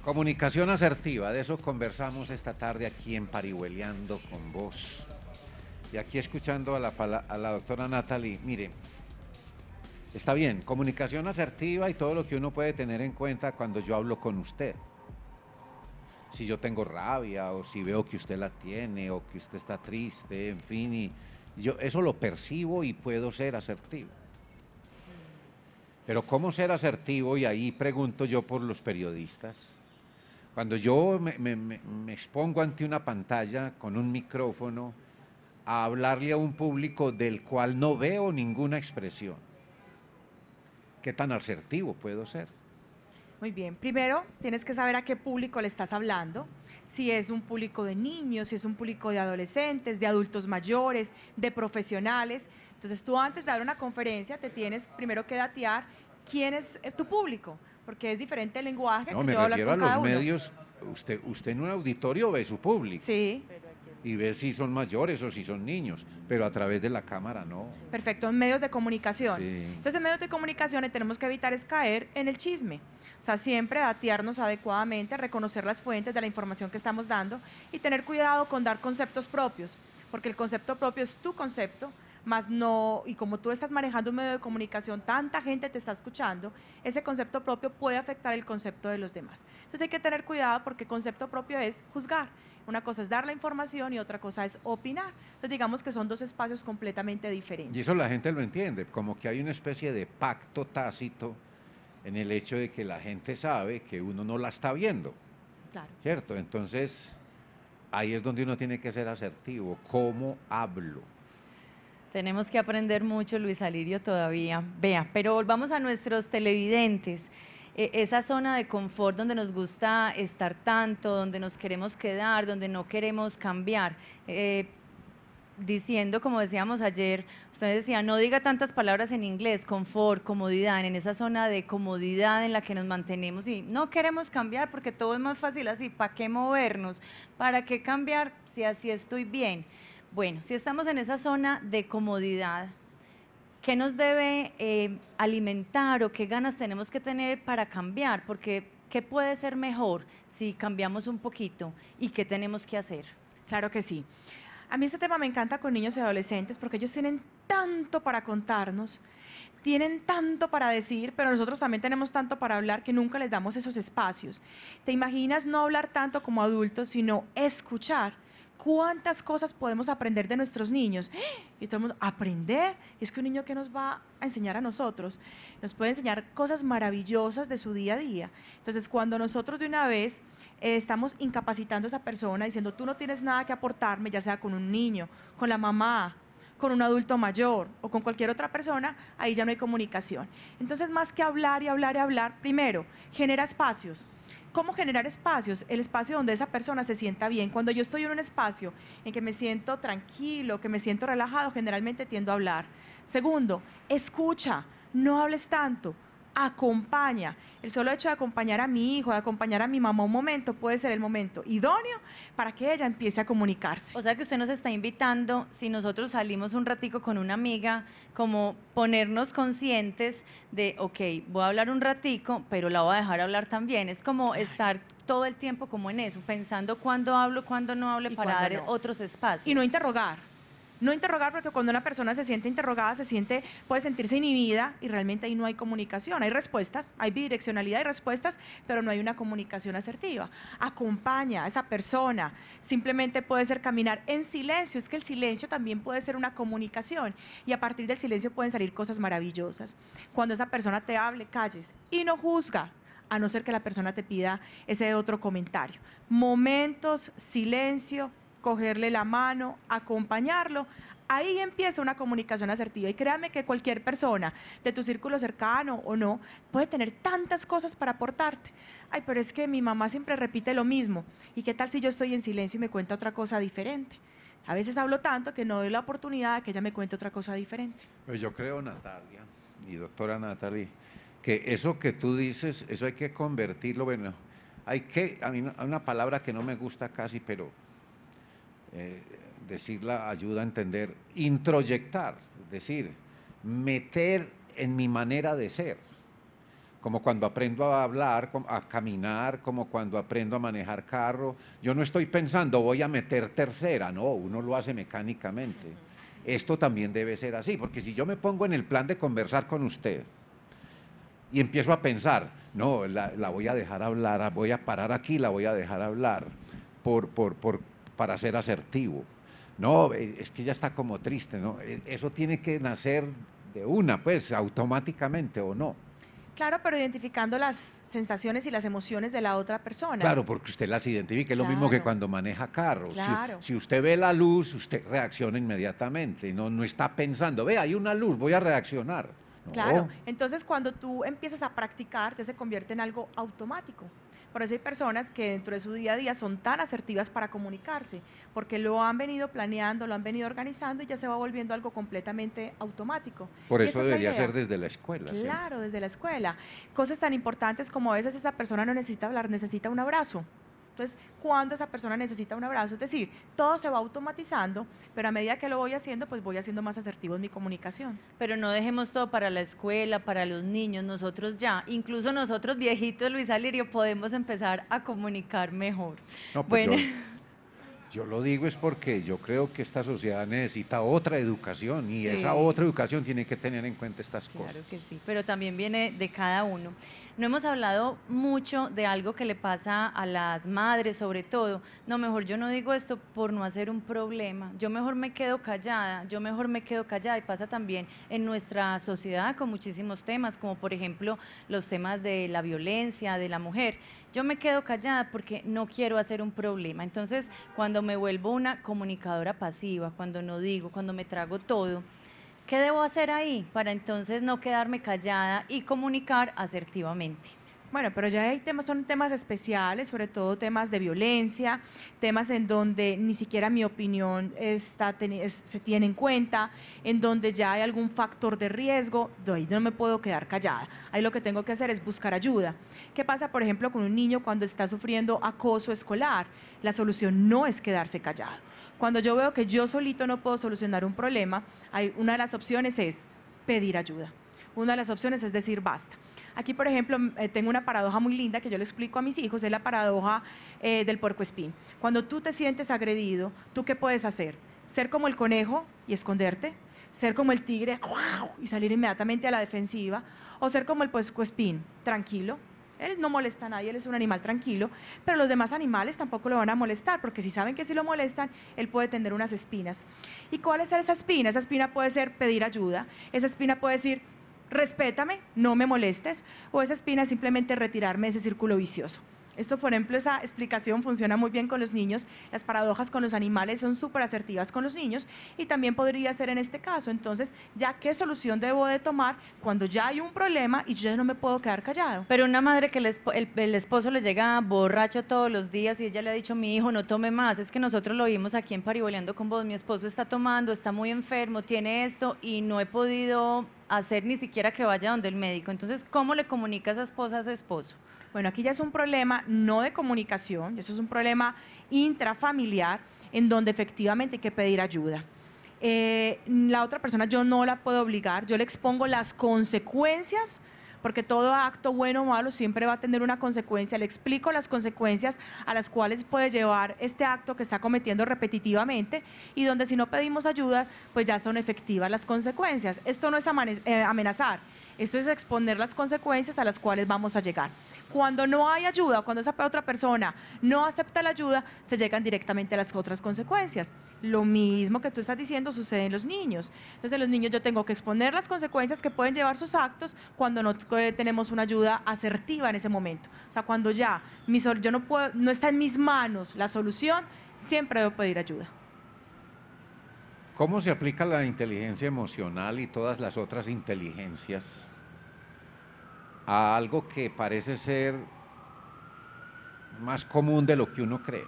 Comunicación asertiva, de eso conversamos esta tarde aquí en Parihueleando con vos. Y aquí escuchando a la, doctora Natalie, mire, está bien, comunicación asertiva y todo lo que uno puede tener en cuenta cuando yo hablo con usted si yo tengo rabia o si veo que usted la tiene o que usted está triste, en fin, y yo eso lo percibo y puedo ser asertivo. Pero ¿cómo ser asertivo? Y ahí pregunto yo por los periodistas. Cuando yo me, me expongo ante una pantalla con un micrófono a hablarle a un público del cual no veo ninguna expresión, ¿qué tan asertivo puedo ser? Muy bien, primero tienes que saber a qué público le estás hablando, si es un público de niños, si es un público de adolescentes, de adultos mayores, de profesionales. Entonces tú antes de dar una conferencia te tienes primero que datear quién es eh, tu público, porque es diferente el lenguaje que yo hablo con los medios. Usted, usted en un auditorio ve su público. Sí y ver si son mayores o si son niños, pero a través de la cámara no. Perfecto, en medios de comunicación. Entonces, en medios de comunicación tenemos que evitar es caer en el chisme. O sea, siempre datearnos adecuadamente, reconocer las fuentes de la información que estamos dando y tener cuidado con dar conceptos propios, porque el concepto propio es tu concepto, más no, y como tú estás manejando un medio de comunicación, tanta gente te está escuchando, ese concepto propio puede afectar el concepto de los demás. Entonces hay que tener cuidado porque concepto propio es juzgar. Una cosa es dar la información y otra cosa es opinar. Entonces digamos que son dos espacios completamente diferentes. Y eso la gente lo entiende, como que hay una especie de pacto tácito en el hecho de que la gente sabe que uno no la está viendo. Claro. ¿Cierto? Entonces, ahí es donde uno tiene que ser asertivo. ¿Cómo hablo? Tenemos que aprender mucho, Luis Alirio, todavía. Vea, pero volvamos a nuestros televidentes. E-, esa zona de confort donde nos gusta estar tanto, donde nos queremos quedar, donde no queremos cambiar. Eh, diciendo, como decíamos ayer, ustedes decían, no diga tantas palabras en inglés, confort, comodidad, en esa zona de comodidad en la que nos mantenemos y no queremos cambiar porque todo es más fácil así, ¿para qué movernos? ¿Para qué cambiar si así estoy bien? Bueno, si estamos en esa zona de comodidad, ¿qué nos debe eh, alimentar o qué ganas tenemos que tener para cambiar? Porque ¿qué puede ser mejor si cambiamos un poquito y qué tenemos que hacer? Claro que sí. A mí este tema me encanta con niños y adolescentes porque ellos tienen tanto para contarnos, tienen tanto para decir, pero nosotros también tenemos tanto para hablar que nunca les damos esos espacios. ¿Te imaginas no hablar tanto como adultos, sino escuchar? cuántas cosas podemos aprender de nuestros niños. Y todo aprender, es que un niño que nos va a enseñar a nosotros, nos puede enseñar cosas maravillosas de su día a día. Entonces, cuando nosotros de una vez eh, estamos incapacitando a esa persona, diciendo, tú no tienes nada que aportarme, ya sea con un niño, con la mamá, con un adulto mayor o con cualquier otra persona, ahí ya no hay comunicación. Entonces, más que hablar y hablar y hablar, primero, genera espacios ¿Cómo generar espacios? El espacio donde esa persona se sienta bien. Cuando yo estoy en un espacio en que me siento tranquilo, que me siento relajado, generalmente tiendo a hablar. Segundo, escucha, no hables tanto acompaña. El solo hecho de acompañar a mi hijo, de acompañar a mi mamá un momento, puede ser el momento idóneo para que ella empiece a comunicarse. O sea que usted nos está invitando, si nosotros salimos un ratico con una amiga, como ponernos conscientes de, ok, voy a hablar un ratico, pero la voy a dejar hablar también. Es como estar todo el tiempo como en eso, pensando cuándo hablo, cuándo no hablo, para dar otros espacios. Y no interrogar no interrogar porque cuando una persona se siente interrogada, se siente, puede sentirse inhibida y realmente ahí no hay comunicación. Hay respuestas, hay bidireccionalidad y respuestas, pero no hay una comunicación asertiva. Acompaña a esa persona. Simplemente puede ser caminar en silencio. Es que el silencio también puede ser una comunicación y a partir del silencio pueden salir cosas maravillosas. Cuando esa persona te hable, calles y no juzga a no ser que la persona te pida ese otro comentario. Momentos, silencio, cogerle la mano, acompañarlo. Ahí empieza una comunicación asertiva y créame que cualquier persona de tu círculo cercano o no puede tener tantas cosas para aportarte. Ay, pero es que mi mamá siempre repite lo mismo. ¿Y qué tal si yo estoy en silencio y me cuenta otra cosa diferente? A veces hablo tanto que no doy la oportunidad de que ella me cuente otra cosa diferente. Pues yo creo, Natalia, y doctora Natalia, que eso que tú dices, eso hay que convertirlo, bueno, hay que, a mí una palabra que no me gusta casi, pero eh, decirla ayuda a entender, introyectar, decir, meter en mi manera de ser, como cuando aprendo a hablar, a caminar, como cuando aprendo a manejar carro. Yo no estoy pensando, voy a meter tercera, no, uno lo hace mecánicamente. Esto también debe ser así, porque si yo me pongo en el plan de conversar con usted y empiezo a pensar, no, la, voy a dejar hablar, voy a parar aquí, la voy a dejar hablar, por, por, por para ser asertivo. No, eh, es que ya está como triste, ¿no? Eh, eso tiene que nacer de una, pues, automáticamente o no. Claro, pero identificando las sensaciones y las emociones de la otra persona. Claro, porque usted las identifica. Es lo mismo que cuando maneja carros. Si, usted ve la luz, usted reacciona inmediatamente. No, no está pensando, ve, hay una luz, voy a reaccionar. Claro. Entonces, cuando tú empiezas a practicar, te se convierte en algo automático. Por eso hay personas que dentro de su día a día son tan asertivas para comunicarse, porque lo han venido planeando, lo han venido organizando y ya se va volviendo algo completamente automático. Por eso debería ser desde la escuela. Claro, desde la escuela. Cosas tan importantes como a veces esa persona no necesita hablar, necesita un abrazo. Entonces, cuando esa persona necesita un abrazo, es decir, todo se va automatizando, pero a medida que lo voy haciendo, pues voy haciendo más asertivo en mi comunicación. Pero no dejemos todo para la escuela, para los niños, nosotros ya, incluso nosotros viejitos, Luis Alirio, podemos empezar a comunicar mejor. No, pues bueno. Yo, lo digo es porque yo creo que esta sociedad necesita otra educación y esa otra educación tiene que tener en cuenta estas cosas. Claro que sí, pero también viene de cada uno. No hemos hablado mucho de algo que le pasa a las madres, sobre todo. No, mejor yo no digo esto por no hacer un problema. Yo mejor me quedo callada, yo mejor me quedo callada. Y pasa también en nuestra sociedad con muchísimos temas, como por ejemplo los temas de la violencia, de la mujer. Yo me quedo callada porque no quiero hacer un problema. Entonces, cuando me vuelvo una comunicadora pasiva, cuando no digo, cuando me trago todo, ¿Qué debo hacer ahí para entonces no quedarme callada y comunicar asertivamente? Bueno, pero ya hay temas, son temas especiales, sobre todo temas de violencia, temas en donde ni siquiera mi opinión está, se tiene en cuenta, en donde ya hay algún factor de riesgo, de ahí no me puedo quedar callada. Ahí lo que tengo que hacer es buscar ayuda. ¿Qué pasa, por ejemplo, con un niño cuando está sufriendo acoso escolar? La solución no es quedarse callado cuando yo veo que yo solito no puedo solucionar un problema, hay, una de las opciones es pedir ayuda. Una de las opciones es decir basta. Aquí, por ejemplo, eh, tengo una paradoja muy linda que yo le explico a mis hijos, es la paradoja eh, del puercoespín. Cuando tú te sientes agredido, ¿tú qué puedes hacer? Ser como el conejo y esconderte, ser como el tigre y salir inmediatamente a la defensiva, o ser como el espín tranquilo, él no molesta a nadie, él es un animal tranquilo, pero los demás animales tampoco lo van a molestar, porque si saben que si lo molestan, él puede tener unas espinas. ¿Y cuál es esa espina? Esa espina puede ser pedir ayuda, esa espina puede decir, respétame, no me molestes, o esa espina es simplemente retirarme de ese círculo vicioso. Esto, por ejemplo, esa explicación funciona muy bien con los niños, las paradojas con los animales son súper asertivas con los niños y también podría ser en este caso. Entonces, ¿ya qué solución debo de tomar cuando ya hay un problema y yo no me puedo quedar callado? Pero una madre que el, esposo le llega borracho todos los días y ella le ha dicho, mi hijo, no tome más, es que nosotros lo vimos aquí en Pariboleando con vos, mi esposo está tomando, está muy enfermo, tiene esto y no he podido hacer ni siquiera que vaya donde el médico. Entonces, ¿cómo le comunica a esa esposa a ese esposo? Bueno, aquí ya es un problema no de comunicación, eso es un problema intrafamiliar en donde efectivamente hay que pedir ayuda. Eh, la otra persona yo no la puedo obligar, yo le expongo las consecuencias porque todo acto bueno o malo siempre va a tener una consecuencia. Le explico las consecuencias a las cuales puede llevar este acto que está cometiendo repetitivamente y donde si no pedimos ayuda, pues ya son efectivas las consecuencias. Esto no es eh, amenazar, esto es exponer las consecuencias a las cuales vamos a llegar. Cuando no hay ayuda, cuando esa otra persona no acepta la ayuda, se llegan directamente a las otras consecuencias. Lo mismo que tú estás diciendo sucede en los niños. Entonces, los niños yo tengo que exponer las consecuencias que pueden llevar sus actos cuando no eh, tenemos una ayuda asertiva en ese momento. O sea, cuando ya mi, yo no, puedo, no está en mis manos la solución, siempre debo pedir ayuda. ¿Cómo se aplica la inteligencia emocional y todas las otras inteligencias a algo que parece ser más común de lo que uno cree.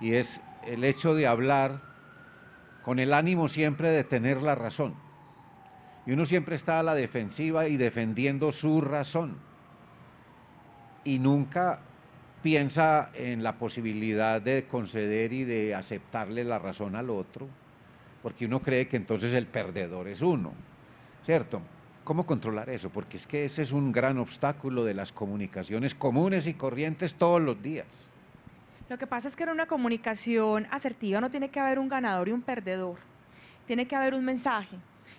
Y es el hecho de hablar con el ánimo siempre de tener la razón. Y uno siempre está a la defensiva y defendiendo su razón. Y nunca piensa en la posibilidad de conceder y de aceptarle la razón al otro, porque uno cree que entonces el perdedor es uno, ¿cierto? ¿Cómo controlar eso? Porque es que ese es un gran obstáculo de las comunicaciones comunes y corrientes todos los días. Lo que pasa es que en una comunicación asertiva no tiene que haber un ganador y un perdedor, tiene que haber un mensaje.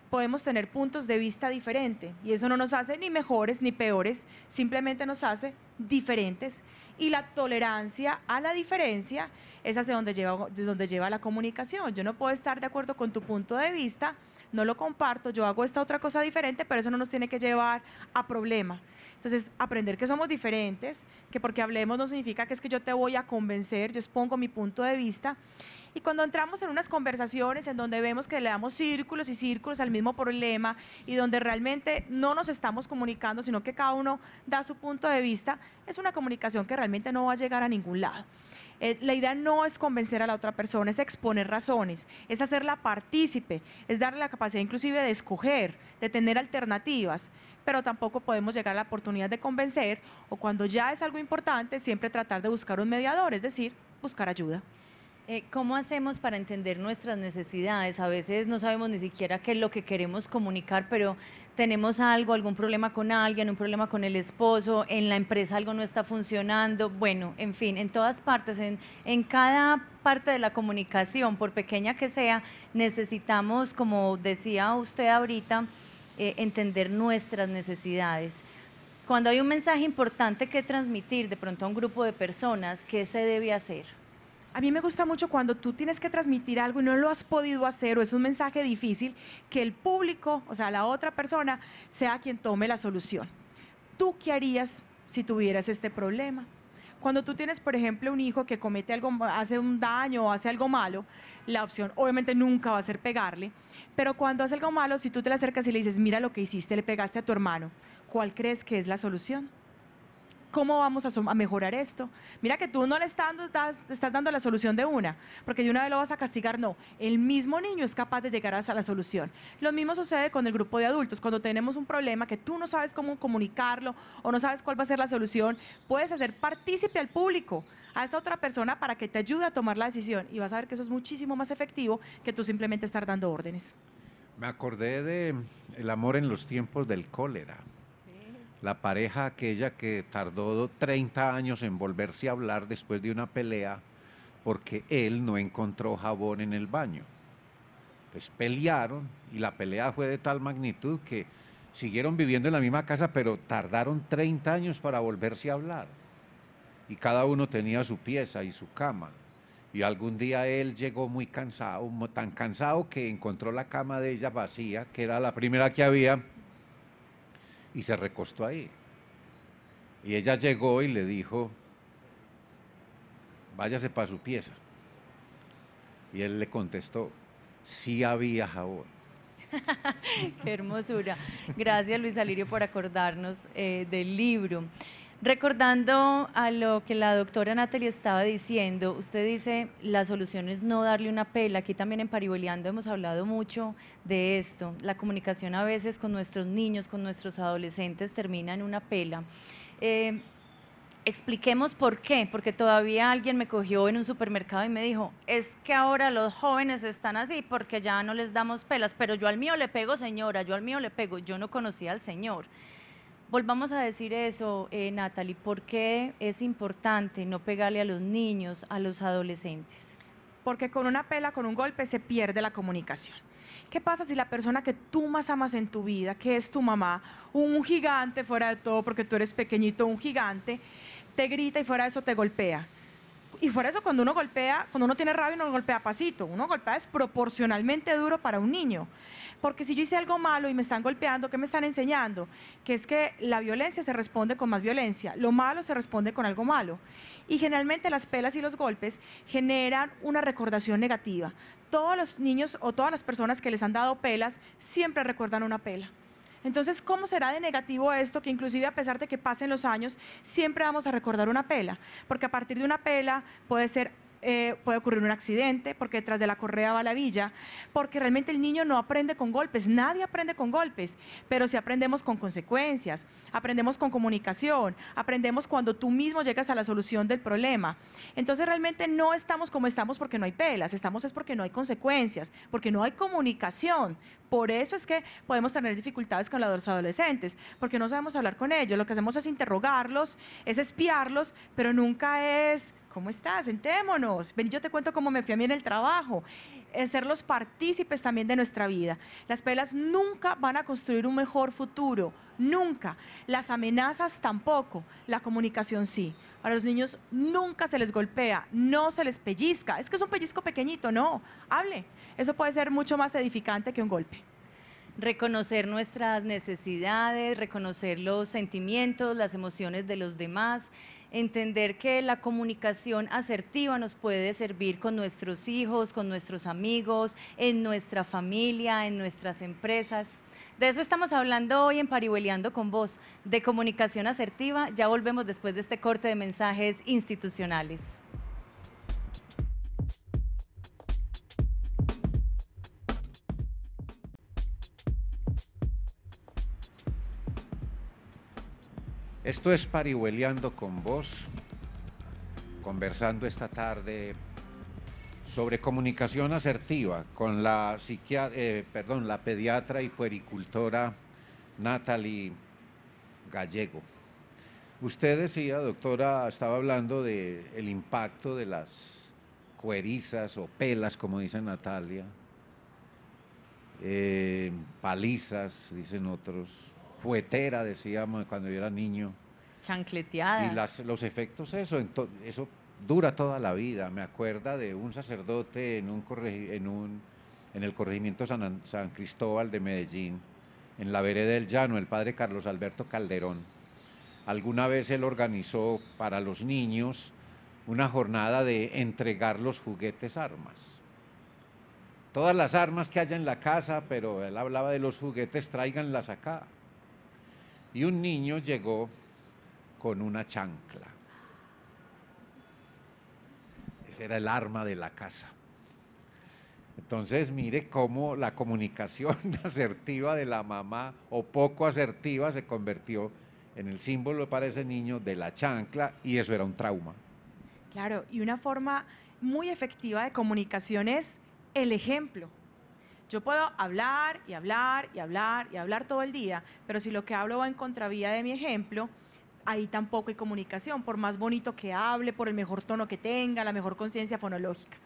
Podemos tener puntos de vista diferentes y eso no nos hace ni mejores ni peores, simplemente nos hace diferentes. Y la tolerancia a la diferencia es hacia donde lleva, donde lleva la comunicación. Yo no puedo estar de acuerdo con tu punto de vista, no lo comparto, yo hago esta otra cosa diferente, pero eso no nos tiene que llevar a problema. Entonces, aprender que somos diferentes, que porque hablemos no significa que es que yo te voy a convencer, yo expongo mi punto de vista. Y cuando entramos en unas conversaciones en donde vemos que le damos círculos y círculos al mismo problema y donde realmente no nos estamos comunicando, sino que cada uno da su punto de vista, es una comunicación que realmente no va a llegar a ningún lado. Eh, la idea no es convencer a la otra persona, es exponer razones, es hacerla partícipe, es darle la capacidad inclusive de escoger, de tener alternativas, pero tampoco podemos llegar a la oportunidad de convencer o cuando ya es algo importante, siempre tratar de buscar un mediador, es decir, buscar ayuda. Eh, ¿Cómo hacemos para entender nuestras necesidades? A veces no sabemos ni siquiera qué es lo que queremos comunicar, pero tenemos algo, algún problema con alguien, un problema con el esposo, en la empresa algo no está funcionando, bueno, en fin, en todas partes, en, cada parte de la comunicación, por pequeña que sea, necesitamos, como decía usted ahorita, eh, entender nuestras necesidades cuando hay un mensaje importante que transmitir de pronto a un grupo de personas, ¿qué se debe hacer? A mí me gusta mucho cuando tú tienes que transmitir algo y no lo has podido hacer o es un mensaje difícil, que el público, o sea, la otra persona, sea quien tome la solución. ¿Tú qué harías si tuvieras este problema? Cuando tú tienes, por ejemplo, un hijo que comete algo, hace un daño o hace algo malo, la opción obviamente nunca va a ser pegarle, pero cuando hace algo malo, si tú te le acercas y le dices, mira lo que hiciste, le pegaste a tu hermano, ¿cuál crees que es la solución? ¿Cómo vamos a, mejorar esto? Mira que tú no le estás dando, la solución de una, porque de una vez lo vas a castigar. No, el mismo niño es capaz de llegar a la solución. Lo mismo sucede con el grupo de adultos. Cuando tenemos un problema que tú no sabes cómo comunicarlo o no sabes cuál va a ser la solución, puedes hacer partícipe al público a esa otra persona para que te ayude a tomar la decisión y vas a ver que eso es muchísimo más efectivo que tú simplemente estar dando órdenes. Me acordé de El amor en los tiempos del cólera la pareja aquella que tardó 30 años en volverse a hablar después de una pelea porque él no encontró jabón en el baño. Entonces pelearon y la pelea fue de tal magnitud que siguieron viviendo en la misma casa, pero tardaron 30 años para volverse a hablar. Y cada uno tenía su pieza y su cama. Y algún día él llegó muy cansado, tan cansado que encontró la cama de ella vacía, que era la primera que había, y se recostó ahí. Y ella llegó y le dijo, váyase para su pieza. Y él le contestó, sí había jabón. Qué hermosura. Gracias Luis Alirio por acordarnos eh, del libro. Recordando a lo que la doctora Natalie estaba diciendo, usted dice la solución es no darle una pela. Aquí también en Pariboleando hemos hablado mucho de esto. La comunicación a veces con nuestros niños, con nuestros adolescentes termina en una pela. Eh, expliquemos por qué, porque todavía alguien me cogió en un supermercado y me dijo, es que ahora los jóvenes están así porque ya no les damos pelas, pero yo al mío le pego señora, yo al mío le pego, yo no conocía al señor. Volvamos a decir eso, eh, Natalie, ¿por qué es importante no pegarle a los niños, a los adolescentes? Porque con una pela, con un golpe, se pierde la comunicación. ¿Qué pasa si la persona que tú más amas en tu vida, que es tu mamá, un gigante fuera de todo, porque tú eres pequeñito, un gigante, te grita y fuera de eso te golpea? y fuera eso, cuando uno golpea, cuando uno tiene rabia, uno golpea pasito, uno golpea es proporcionalmente duro para un niño. Porque si yo hice algo malo y me están golpeando, ¿qué me están enseñando? Que es que la violencia se responde con más violencia, lo malo se responde con algo malo. Y generalmente las pelas y los golpes generan una recordación negativa. Todos los niños o todas las personas que les han dado pelas siempre recuerdan una pela. Entonces, ¿cómo será de negativo esto que inclusive a pesar de que pasen los años, siempre vamos a recordar una pela? Porque a partir de una pela puede ser eh, puede ocurrir un accidente, porque detrás de la correa va la villa, porque realmente el niño no aprende con golpes, nadie aprende con golpes, pero si aprendemos con consecuencias, aprendemos con comunicación, aprendemos cuando tú mismo llegas a la solución del problema. Entonces realmente no estamos como estamos porque no hay pelas, estamos es porque no hay consecuencias, porque no hay comunicación, por eso es que podemos tener dificultades con los adolescentes, porque no sabemos hablar con ellos. Lo que hacemos es interrogarlos, es espiarlos, pero nunca es, ¿cómo estás? Sentémonos. Ven, yo te cuento cómo me fui a mí en el trabajo ser los partícipes también de nuestra vida. Las pelas nunca van a construir un mejor futuro, nunca. Las amenazas tampoco, la comunicación sí. Para los niños nunca se les golpea, no se les pellizca. Es que es un pellizco pequeñito, no. Hable. Eso puede ser mucho más edificante que un golpe reconocer nuestras necesidades, reconocer los sentimientos, las emociones de los demás, entender que la comunicación asertiva nos puede servir con nuestros hijos, con nuestros amigos, en nuestra familia, en nuestras empresas. De eso estamos hablando hoy en Parihueleando con vos, de comunicación asertiva. Ya volvemos después de este corte de mensajes institucionales. Esto es Parihueleando con vos, conversando esta tarde sobre comunicación asertiva con la, eh, perdón, la pediatra y puericultora Natalie Gallego. Usted decía, doctora, estaba hablando del el impacto de las cuerizas o pelas, como dice Natalia, eh, palizas, dicen otros Juguetera, decíamos cuando yo era niño. Chancleteadas. Y los efectos, eso, eso dura toda la vida. Me acuerda de un sacerdote en, un en, un, en el corregimiento San, San Cristóbal de Medellín, en la vereda del Llano, el padre Carlos Alberto Calderón. Alguna vez él organizó para los niños una jornada de entregar los juguetes armas todas las armas que haya en la casa, pero él hablaba de los juguetes, tráiganlas acá. Y un niño llegó con una chancla. Ese era el arma de la casa. Entonces, mire cómo la comunicación asertiva de la mamá o poco asertiva se convirtió en el símbolo para ese niño de la chancla y eso era un trauma. Claro, y una forma muy efectiva de comunicación es el ejemplo. Yo puedo hablar y hablar y hablar y hablar todo el día, pero si lo que hablo va en contravía de mi ejemplo, ahí tampoco hay comunicación, por más bonito que hable, por el mejor tono que tenga, la mejor conciencia fonológica.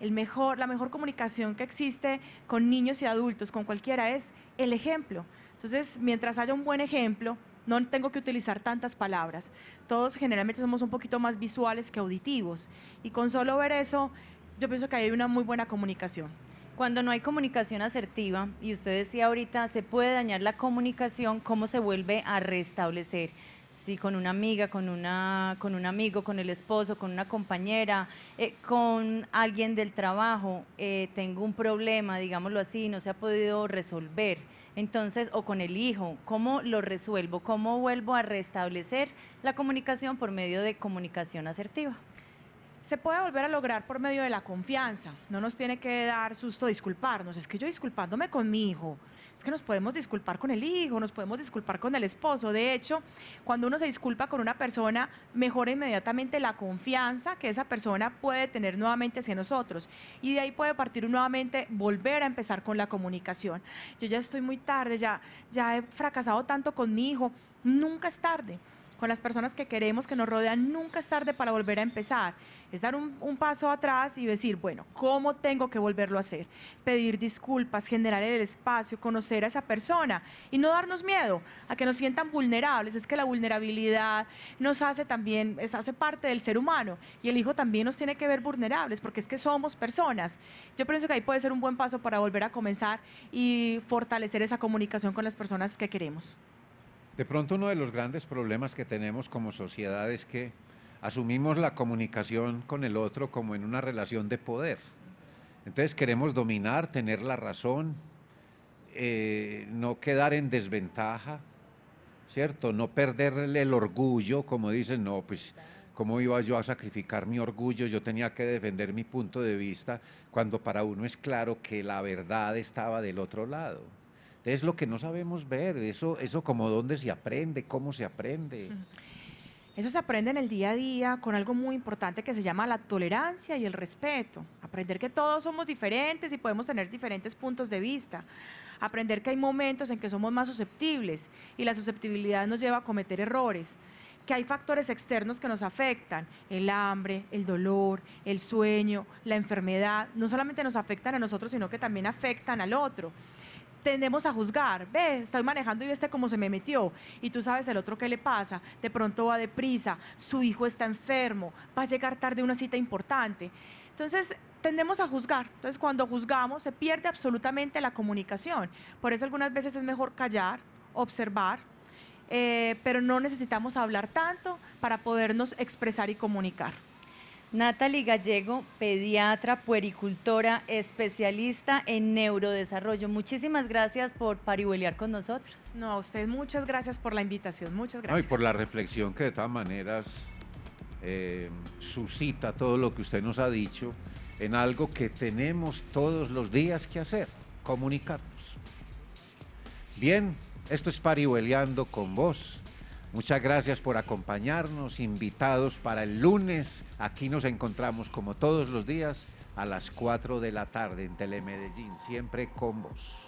la mejor comunicación que existe con niños y adultos, con cualquiera, es el ejemplo. Entonces, mientras haya un buen ejemplo, no tengo que utilizar tantas palabras. Todos generalmente somos un poquito más visuales que auditivos. Y con solo ver eso, yo pienso que hay una muy buena comunicación. Cuando no hay comunicación asertiva, y usted decía ahorita, se puede dañar la comunicación, ¿cómo se vuelve a restablecer? Si con una amiga, con, una, con un amigo, con el esposo, con una compañera, eh, con alguien del trabajo, eh, tengo un problema, digámoslo así, no se ha podido resolver. Entonces, o con el hijo, ¿cómo lo resuelvo? ¿Cómo vuelvo a restablecer la comunicación por medio de comunicación asertiva? se puede volver a lograr por medio de la confianza. No nos tiene que dar susto disculparnos. Es que yo disculpándome con mi hijo, es que nos podemos disculpar con el hijo, nos podemos disculpar con el esposo. De hecho, cuando uno se disculpa con una persona, mejora inmediatamente la confianza que esa persona puede tener nuevamente hacia nosotros. Y de ahí puede partir nuevamente, volver a empezar con la comunicación. Yo ya estoy muy tarde, ya, ya he fracasado tanto con mi hijo. Nunca es tarde. Con las personas que queremos, que nos rodean, nunca es tarde para volver a empezar es dar un, paso atrás y decir, bueno, ¿cómo tengo que volverlo a hacer? Pedir disculpas, generar el espacio, conocer a esa persona y no darnos miedo a que nos sientan vulnerables. Es que la vulnerabilidad nos hace también, es, hace parte del ser humano y el hijo también nos tiene que ver vulnerables porque es que somos personas. Yo pienso que ahí puede ser un buen paso para volver a comenzar y fortalecer esa comunicación con las personas que queremos. De pronto uno de los grandes problemas que tenemos como sociedad es que asumimos la comunicación con el otro como en una relación de poder. Entonces queremos dominar, tener la razón, eh, no quedar en desventaja, ¿cierto? No perderle el orgullo, como dicen, no, pues, ¿cómo iba yo a sacrificar mi orgullo? Yo tenía que defender mi punto de vista cuando para uno es claro que la verdad estaba del otro lado. Es lo que no sabemos ver, eso, eso como dónde se aprende, cómo se aprende. Eso se aprende en el día a día con algo muy importante que se llama la tolerancia y el respeto. Aprender que todos somos diferentes y podemos tener diferentes puntos de vista. Aprender que hay momentos en que somos más susceptibles y la susceptibilidad nos lleva a cometer errores que hay factores externos que nos afectan, el hambre, el dolor, el sueño, la enfermedad, no solamente nos afectan a nosotros, sino que también afectan al otro tendemos a juzgar, ve, estoy manejando y este cómo se me metió, y tú sabes el otro qué le pasa, de pronto va deprisa, su hijo está enfermo, va a llegar tarde a una cita importante. Entonces, tendemos a juzgar. Entonces, cuando juzgamos, se pierde absolutamente la comunicación. Por eso algunas veces es mejor callar, observar, eh, pero no necesitamos hablar tanto para podernos expresar y comunicar. Natalie Gallego, pediatra, puericultora, especialista en neurodesarrollo. Muchísimas gracias por parihuelear con nosotros. No, a usted muchas gracias por la invitación, muchas gracias. y por la reflexión que de todas maneras eh, suscita todo lo que usted nos ha dicho en algo que tenemos todos los días que hacer, comunicarnos. Bien, esto es parihueleando con vos. Muchas gracias por acompañarnos, invitados para el lunes. Aquí nos encontramos como todos los días a las 4 de la tarde en Telemedellín, siempre con vos.